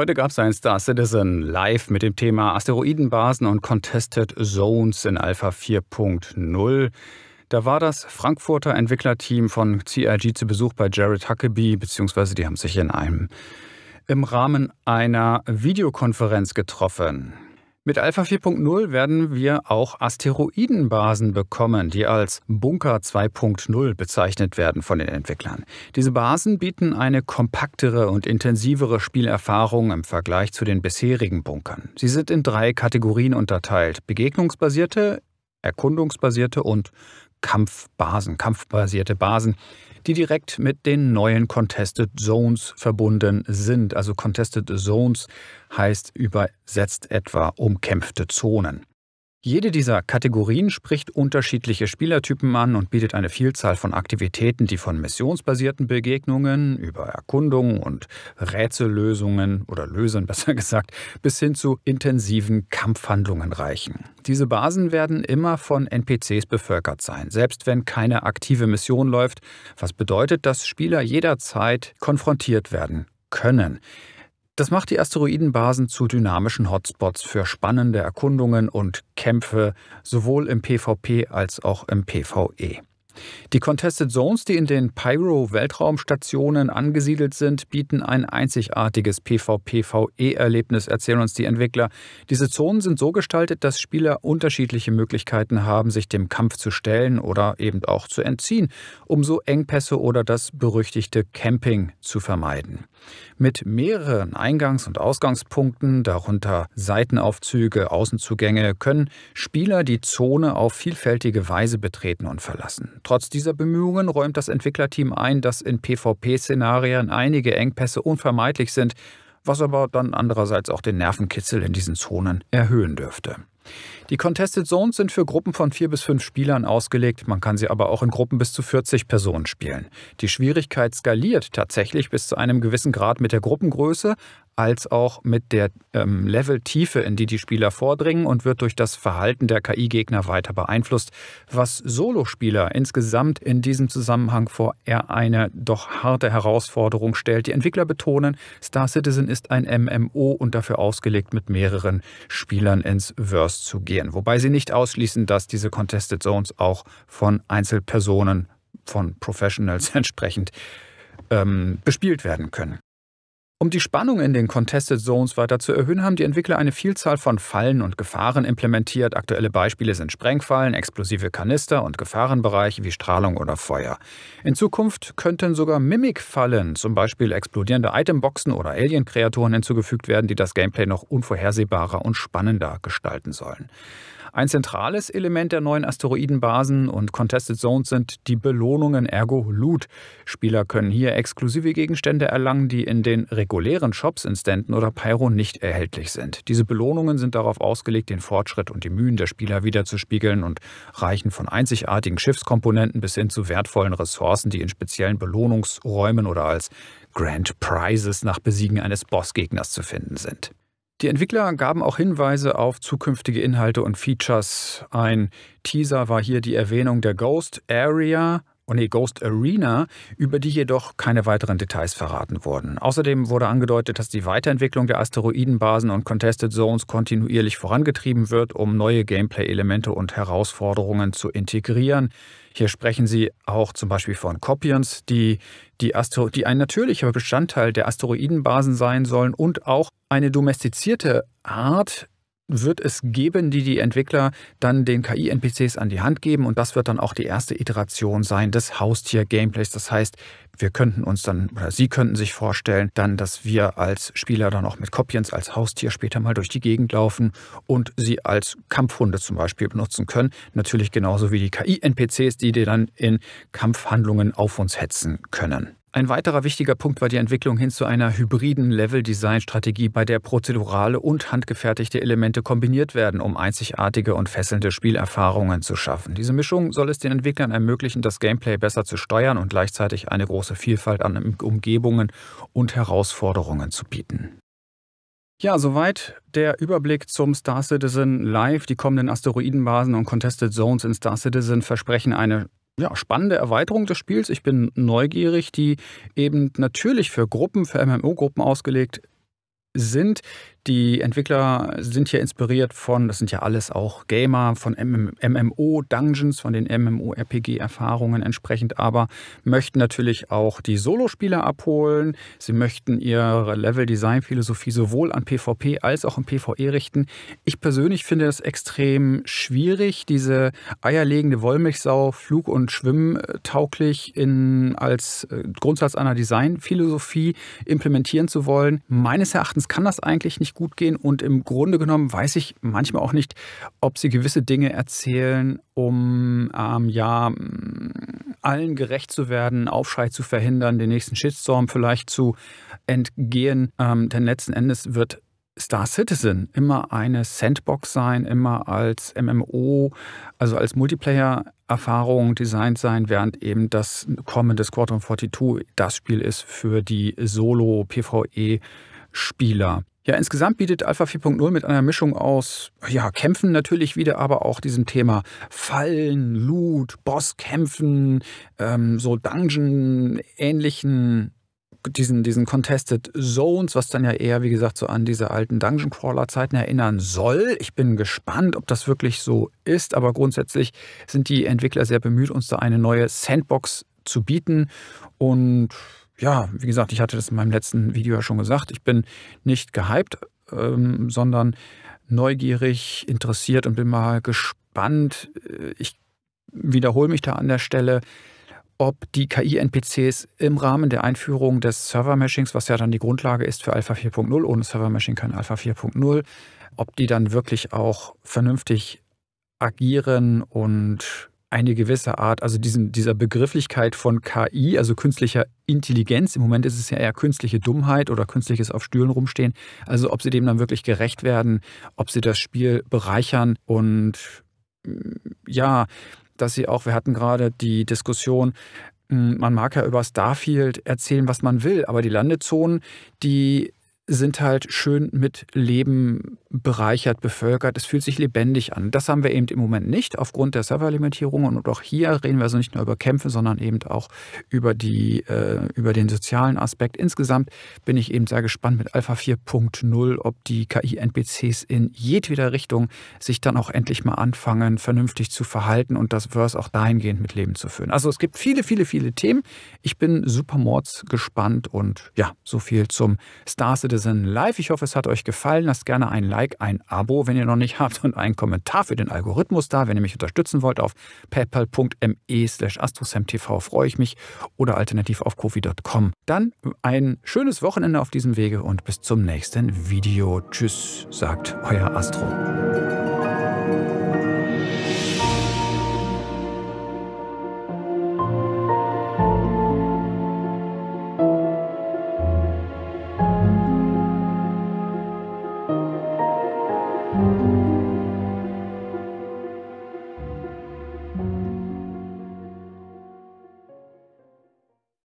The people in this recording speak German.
Heute gab es ein Star Citizen live mit dem Thema Asteroidenbasen und Contested Zones in Alpha 4.0. Da war das Frankfurter Entwicklerteam von CIG zu Besuch bei Jared Huckabee, beziehungsweise die haben sich in einem im Rahmen einer Videokonferenz getroffen. Mit Alpha 4.0 werden wir auch Asteroidenbasen bekommen, die als Bunker 2.0 bezeichnet werden von den Entwicklern. Diese Basen bieten eine kompaktere und intensivere Spielerfahrung im Vergleich zu den bisherigen Bunkern. Sie sind in drei Kategorien unterteilt: begegnungsbasierte, erkundungsbasierte und Kampfbasen, kampfbasierte Basen, die direkt mit den neuen Contested Zones verbunden sind. Also Contested Zones heißt übersetzt etwa umkämpfte Zonen. Jede dieser Kategorien spricht unterschiedliche Spielertypen an und bietet eine Vielzahl von Aktivitäten, die von missionsbasierten Begegnungen über Erkundungen und Rätsellösungen oder Lösen besser gesagt bis hin zu intensiven Kampfhandlungen reichen. Diese Basen werden immer von NPCs bevölkert sein, selbst wenn keine aktive Mission läuft, was bedeutet, dass Spieler jederzeit konfrontiert werden können. Das macht die Asteroidenbasen zu dynamischen Hotspots für spannende Erkundungen und Kämpfe sowohl im PvP als auch im PvE. Die Contested Zones, die in den Pyro-Weltraumstationen angesiedelt sind, bieten ein einzigartiges PvPvE-Erlebnis, erzählen uns die Entwickler. Diese Zonen sind so gestaltet, dass Spieler unterschiedliche Möglichkeiten haben, sich dem Kampf zu stellen oder eben auch zu entziehen, um so Engpässe oder das berüchtigte Camping zu vermeiden. Mit mehreren Eingangs- und Ausgangspunkten, darunter Seitenaufzüge, Außenzugänge, können Spieler die Zone auf vielfältige Weise betreten und verlassen. Trotz dieser Bemühungen räumt das Entwicklerteam ein, dass in PvP-Szenarien einige Engpässe unvermeidlich sind, was aber dann andererseits auch den Nervenkitzel in diesen Zonen erhöhen dürfte. Die Contested Zones sind für Gruppen von vier bis fünf Spielern ausgelegt, man kann sie aber auch in Gruppen bis zu 40 Personen spielen. Die Schwierigkeit skaliert tatsächlich bis zu einem gewissen Grad mit der Gruppengröße, als auch mit der ähm, Leveltiefe, in die die Spieler vordringen und wird durch das Verhalten der KI-Gegner weiter beeinflusst, was Solospieler insgesamt in diesem Zusammenhang vor eher eine doch harte Herausforderung stellt. Die Entwickler betonen, Star Citizen ist ein MMO und dafür ausgelegt, mit mehreren Spielern ins Verse zu gehen, wobei sie nicht ausschließen, dass diese Contested Zones auch von Einzelpersonen, von Professionals entsprechend ähm, bespielt werden können. Um die Spannung in den Contested Zones weiter zu erhöhen, haben die Entwickler eine Vielzahl von Fallen und Gefahren implementiert. Aktuelle Beispiele sind Sprengfallen, explosive Kanister und Gefahrenbereiche wie Strahlung oder Feuer. In Zukunft könnten sogar Mimikfallen, zum Beispiel explodierende Itemboxen oder Alien-Kreaturen hinzugefügt werden, die das Gameplay noch unvorhersehbarer und spannender gestalten sollen. Ein zentrales Element der neuen Asteroidenbasen und Contested Zones sind die Belohnungen, ergo Loot. Spieler können hier exklusive Gegenstände erlangen, die in den regulären Shops in Stanton oder Pyro nicht erhältlich sind. Diese Belohnungen sind darauf ausgelegt, den Fortschritt und die Mühen der Spieler wiederzuspiegeln und reichen von einzigartigen Schiffskomponenten bis hin zu wertvollen Ressourcen, die in speziellen Belohnungsräumen oder als Grand Prizes nach Besiegen eines Bossgegners zu finden sind. Die Entwickler gaben auch Hinweise auf zukünftige Inhalte und Features ein. Teaser war hier die Erwähnung der Ghost Area, Only oh Ghost Arena, über die jedoch keine weiteren Details verraten wurden. Außerdem wurde angedeutet, dass die Weiterentwicklung der Asteroidenbasen und Contested Zones kontinuierlich vorangetrieben wird, um neue Gameplay-Elemente und Herausforderungen zu integrieren. Hier sprechen sie auch zum Beispiel von Copions, die, die, Astero die ein natürlicher Bestandteil der Asteroidenbasen sein sollen und auch eine domestizierte Art wird es geben, die die Entwickler dann den KI-NPCs an die Hand geben und das wird dann auch die erste Iteration sein des Haustier-Gameplays. Das heißt, wir könnten uns dann oder Sie könnten sich vorstellen, dann, dass wir als Spieler dann auch mit Kopjens als Haustier später mal durch die Gegend laufen und sie als Kampfhunde zum Beispiel benutzen können. Natürlich genauso wie die KI-NPCs, die dir dann in Kampfhandlungen auf uns hetzen können. Ein weiterer wichtiger Punkt war die Entwicklung hin zu einer hybriden Level-Design-Strategie, bei der prozedurale und handgefertigte Elemente kombiniert werden, um einzigartige und fesselnde Spielerfahrungen zu schaffen. Diese Mischung soll es den Entwicklern ermöglichen, das Gameplay besser zu steuern und gleichzeitig eine große Vielfalt an Umgebungen und Herausforderungen zu bieten. Ja, soweit der Überblick zum Star Citizen Live. Die kommenden Asteroidenbasen und Contested Zones in Star Citizen versprechen eine ja, spannende Erweiterung des Spiels. Ich bin neugierig, die eben natürlich für Gruppen, für MMO-Gruppen ausgelegt sind, die Entwickler sind hier inspiriert von, das sind ja alles auch Gamer, von MMO-Dungeons, von den MMO-RPG-Erfahrungen entsprechend, aber möchten natürlich auch die Solospieler abholen. Sie möchten ihre Level-Design-Philosophie sowohl an PvP als auch im PvE richten. Ich persönlich finde es extrem schwierig, diese eierlegende Wollmilchsau flug- und schwimmtauglich äh, in, als äh, Grundsatz einer Design-Philosophie implementieren zu wollen. Meines Erachtens kann das eigentlich nicht nicht gut gehen. Und im Grunde genommen weiß ich manchmal auch nicht, ob sie gewisse Dinge erzählen, um ähm, ja mm, allen gerecht zu werden, Aufschrei zu verhindern, den nächsten Shitstorm vielleicht zu entgehen. Ähm, denn letzten Endes wird Star Citizen immer eine Sandbox sein, immer als MMO, also als Multiplayer-Erfahrung designt sein, während eben das kommende Squadron 42 das Spiel ist für die Solo-PvE-Spieler. Ja, insgesamt bietet Alpha 4.0 mit einer Mischung aus ja, Kämpfen natürlich wieder, aber auch diesem Thema Fallen, Loot, Bosskämpfen, ähm, so Dungeon-ähnlichen diesen, diesen Contested Zones, was dann ja eher, wie gesagt, so an diese alten Dungeon Crawler-Zeiten erinnern soll. Ich bin gespannt, ob das wirklich so ist, aber grundsätzlich sind die Entwickler sehr bemüht, uns da eine neue Sandbox zu bieten. Und ja, wie gesagt, ich hatte das in meinem letzten Video ja schon gesagt, ich bin nicht gehypt, ähm, sondern neugierig, interessiert und bin mal gespannt. Äh, ich wiederhole mich da an der Stelle, ob die KI-NPCs im Rahmen der Einführung des Server-Meshings, was ja dann die Grundlage ist für Alpha 4.0, ohne Server-Meshing kein Alpha 4.0, ob die dann wirklich auch vernünftig agieren und eine gewisse Art, also diesen, dieser Begrifflichkeit von KI, also künstlicher Intelligenz, im Moment ist es ja eher künstliche Dummheit oder künstliches auf Stühlen rumstehen, also ob sie dem dann wirklich gerecht werden, ob sie das Spiel bereichern und mm, ja, dass sie auch, wir hatten gerade die Diskussion, mm, man mag ja über Starfield erzählen, was man will, aber die Landezonen, die sind halt schön mit Leben bereichert, bevölkert. Es fühlt sich lebendig an. Das haben wir eben im Moment nicht aufgrund der Serverlimitierungen. Und auch hier reden wir also nicht nur über Kämpfe, sondern eben auch über, die, äh, über den sozialen Aspekt. Insgesamt bin ich eben sehr gespannt mit Alpha 4.0, ob die KI-NPCs in jedweder Richtung sich dann auch endlich mal anfangen, vernünftig zu verhalten und das Verse auch dahingehend mit Leben zu füllen. Also es gibt viele, viele, viele Themen. Ich bin super mords gespannt und ja, so viel zum Star Citizen Citizen Live. Ich hoffe, es hat euch gefallen. Lasst gerne ein Like, ein Abo, wenn ihr noch nicht habt, und einen Kommentar für den Algorithmus da. Wenn ihr mich unterstützen wollt, auf paypal.me slash astrosamtv, freue ich mich oder alternativ auf kofi.com. Dann ein schönes Wochenende auf diesem Wege und bis zum nächsten Video. Tschüss, sagt euer Astro.